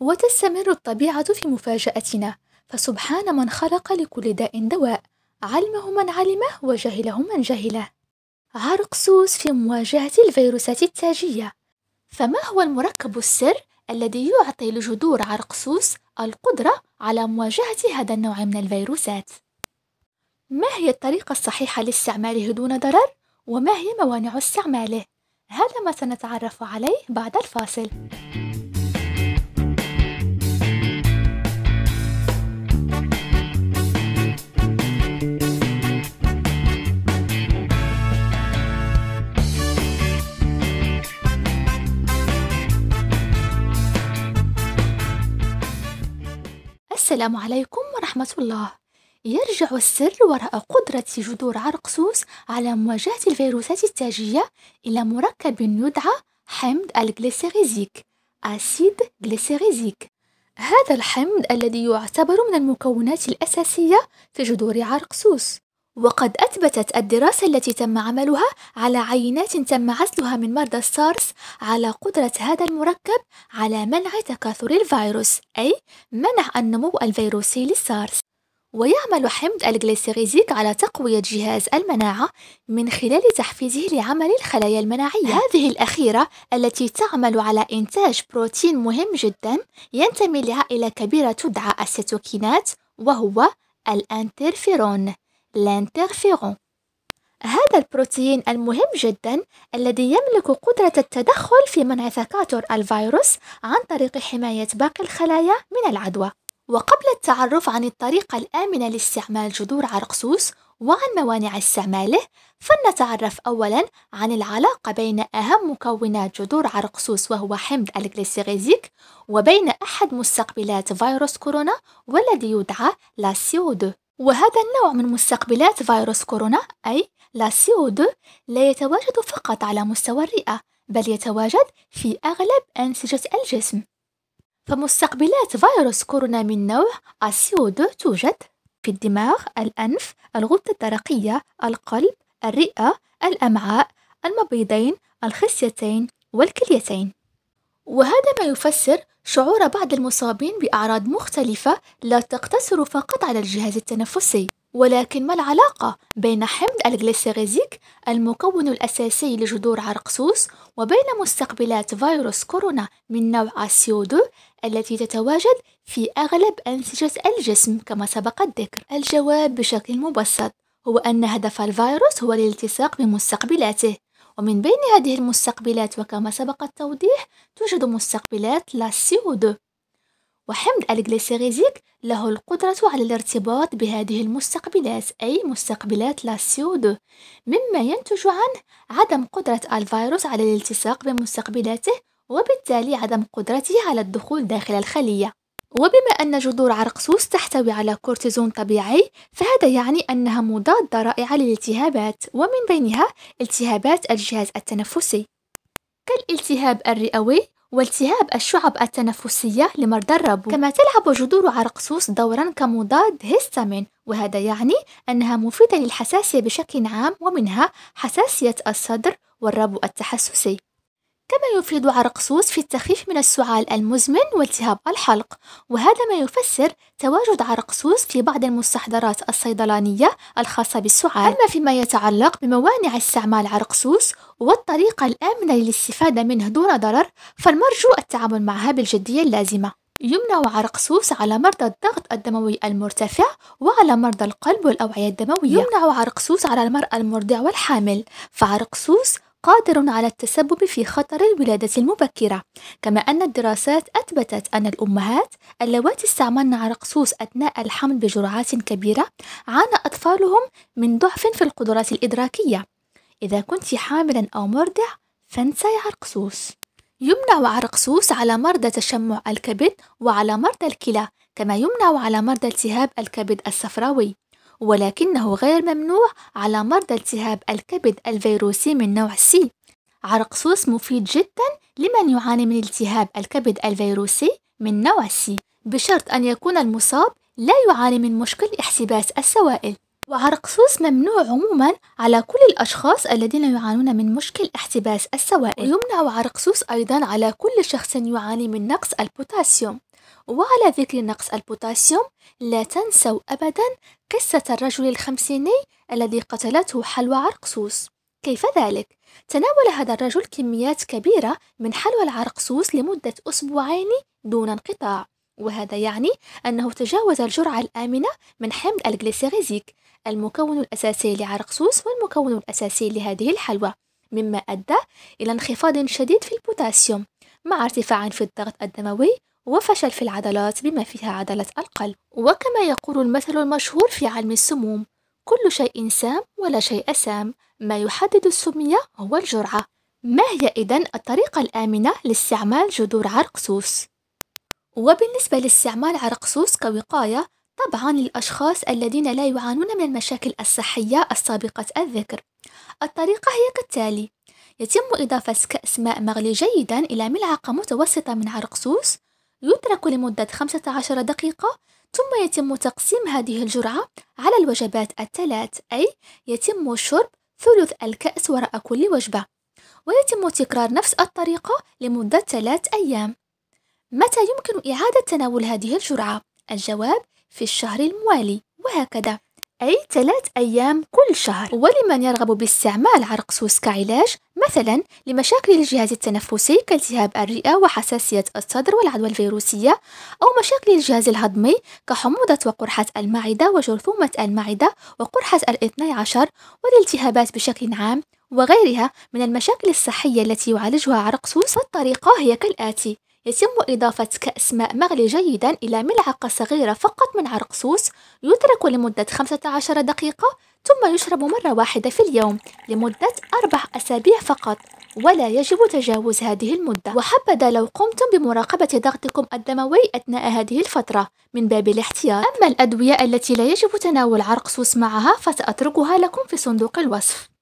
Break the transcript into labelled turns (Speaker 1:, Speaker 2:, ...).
Speaker 1: وتستمر الطبيعة في مفاجأتنا فسبحان من خلق لكل داء دواء علمه من علمه وجهله من جهله عرق سوس في مواجهة الفيروسات التاجية فما هو المركب السر الذي يعطي لجذور عرق سوس القدرة على مواجهة هذا النوع من الفيروسات؟ ما هي الطريقة الصحيحة لاستعماله دون ضرر؟ وما هي موانع استعماله؟ هذا ما سنتعرف عليه بعد الفاصل. السلام عليكم ورحمة الله يرجع السر وراء قدرة جذور عرقسوس على مواجهة الفيروسات التاجية إلى مركب يدعى حمض الجليسيريزيك أسيد جليسيريزيك هذا الحمض الذي يعتبر من المكونات الأساسية في جذور عرقسوس وقد أثبتت الدراسة التي تم عملها على عينات تم عزلها من مرضى السارس على قدرة هذا المركب على منع تكاثر الفيروس أي منع النمو الفيروسي للسارس ويعمل حمض الجليسيريزيك على تقوية جهاز المناعة من خلال تحفيزه لعمل الخلايا المناعية هذه الأخيرة التي تعمل على إنتاج بروتين مهم جدا ينتمي لعائلة كبيرة تدعى السيتوكينات وهو الأنترفيرون الانترفيرون هذا البروتين المهم جدا الذي يملك قدرة التدخل في منع تكاثر الفيروس عن طريق حماية باقي الخلايا من العدوى وقبل التعرف عن الطريقة الآمنة لاستعمال جذور عرقسوس وعن موانع استعماله فلنتعرف أولا عن العلاقة بين أهم مكونات جذور عرقسوس وهو حمض الجليسيريزيك وبين أحد مستقبلات فيروس كورونا والذي يدعى لا 2 وهذا النوع من مستقبلات فيروس كورونا أي لا CO2 لا يتواجد فقط على مستوى الرئة بل يتواجد في أغلب أنسجة الجسم فمستقبلات فيروس كورونا من نوع CO2 توجد في الدماغ، الأنف، الغدة الدرقية، القلب، الرئة، الأمعاء، المبيضين، الخصيتين، والكليتين وهذا ما يفسر شعور بعض المصابين بأعراض مختلفة لا تقتصر فقط على الجهاز التنفسي ولكن ما العلاقة بين حمض الجليسيريزيك المكون الأساسي لجذور عرقسوس وبين مستقبلات فيروس كورونا من نوع CO2 التي تتواجد في أغلب أنسجة الجسم كما سبق الذكر؟ الجواب بشكل مبسط هو أن هدف الفيروس هو الالتصاق بمستقبلاته ومن بين هذه المستقبلات وكما سبق التوضيح توجد مستقبلات لا او دو وحمض الجليسيريزيك له القدرة على الارتباط بهذه المستقبلات أي مستقبلات لا او دو مما ينتج عنه عدم قدرة الفيروس على الالتصاق بمستقبلاته وبالتالي عدم قدرته على الدخول داخل الخلية وبما أن جذور عرقسوس تحتوي على كورتيزون طبيعي فهذا يعني أنها مضادة رائعة للالتهابات ومن بينها التهابات الجهاز التنفسي كالالتهاب الرئوي والتهاب الشعب التنفسية لمرضى الربو كما تلعب جذور عرقسوس دورا كمضاد هيستامين وهذا يعني أنها مفيدة للحساسية بشكل عام ومنها حساسية الصدر والربو التحسسي كما يفيد عرقسوس في التخفيف من السعال المزمن والتهاب الحلق وهذا ما يفسر تواجد عرقسوس في بعض المستحضرات الصيدلانية الخاصة بالسعال أما فيما يتعلق بموانع استعمال عرقسوس والطريقة الآمنة للاستفادة منه دون ضرر فالمرجو التعامل معها بالجدية اللازمة يمنع عرقسوس على مرضى الضغط الدموي المرتفع وعلى مرضى القلب والأوعية الدموية يمنع عرقسوس على المرأة المرضع والحامل فعرقسوس قادر على التسبب في خطر الولادة المبكرة كما أن الدراسات أثبتت أن الأمهات اللواتي استعملن عرقسوس أثناء الحمل بجرعات كبيرة عانى أطفالهم من ضعف في القدرات الإدراكية إذا كنت حاملا أو مرضع فانسي عرقسوس يمنع عرقسوس على مرضى تشمع الكبد وعلى مرضى الكلى كما يمنع على مرضى التهاب الكبد الصفراوي ولكنه غير ممنوع على مرضى التهاب الكبد الفيروسي من نوع سي صوص مفيد جدا لمن يعاني من التهاب الكبد الفيروسي من نوع سي بشرط أن يكون المصاب لا يعاني من مشكل احتباس السوائل وعرق صوص ممنوع عموما على كل الأشخاص الذين يعانون من مشكل احتباس السوائل ويمنع عرق صوص أيضا على كل شخص يعاني من نقص البوتاسيوم وعلى ذكر نقص البوتاسيوم لا تنسوا أبدا قصة الرجل الخمسيني الذي قتلته حلوى عرقسوس كيف ذلك؟ تناول هذا الرجل كميات كبيرة من حلوى العرقسوس لمدة أسبوعين دون انقطاع وهذا يعني أنه تجاوز الجرعة الآمنة من حمض الجليسيريزيك المكون الأساسي لعرقسوس والمكون الأساسي لهذه الحلوى مما أدى إلى انخفاض شديد في البوتاسيوم مع ارتفاع في الضغط الدموي وفشل في العضلات بما فيها عضلة القلب وكما يقول المثل المشهور في علم السموم كل شيء سام ولا شيء سام ما يحدد السمية هو الجرعة ما هي إذن الطريقة الآمنة لاستعمال جذور عرقسوس؟ وبالنسبة لاستعمال عرقسوس كوقاية طبعا للأشخاص الذين لا يعانون من المشاكل الصحية السابقة الذكر الطريقة هي كالتالي يتم إضافة كأس ماء مغلي جيدا إلى ملعقة متوسطة من عرقسوس يترك لمدة 15 دقيقة ثم يتم تقسيم هذه الجرعة على الوجبات الثلاث أي يتم شرب ثلث الكأس وراء كل وجبة ويتم تكرار نفس الطريقة لمدة ثلاث أيام متى يمكن إعادة تناول هذه الجرعة؟ الجواب في الشهر الموالي وهكذا أي ثلاث أيام كل شهر ولمن يرغب باستعمال عرق سوس كعلاج مثلا لمشاكل الجهاز التنفسي كالتهاب الرئة وحساسية الصدر والعدوى الفيروسية أو مشاكل الجهاز الهضمي كحموضة وقرحة المعدة وجرثومة المعدة وقرحة الاثني عشر والالتهابات بشكل عام وغيرها من المشاكل الصحية التي يعالجها عرقسوس والطريقة هي كالآتي يتم إضافة كأس ماء مغلي جيدا إلى ملعقة صغيرة فقط من عرقسوس يترك لمدة 15 دقيقة ثم يشرب مرة واحدة في اليوم لمدة أربع أسابيع فقط ولا يجب تجاوز هذه المدة وحبذا لو قمتم بمراقبة ضغطكم الدموي أثناء هذه الفترة من باب الاحتياط أما الأدوية التي لا يجب تناول عرق سوس معها فسأتركها لكم في صندوق الوصف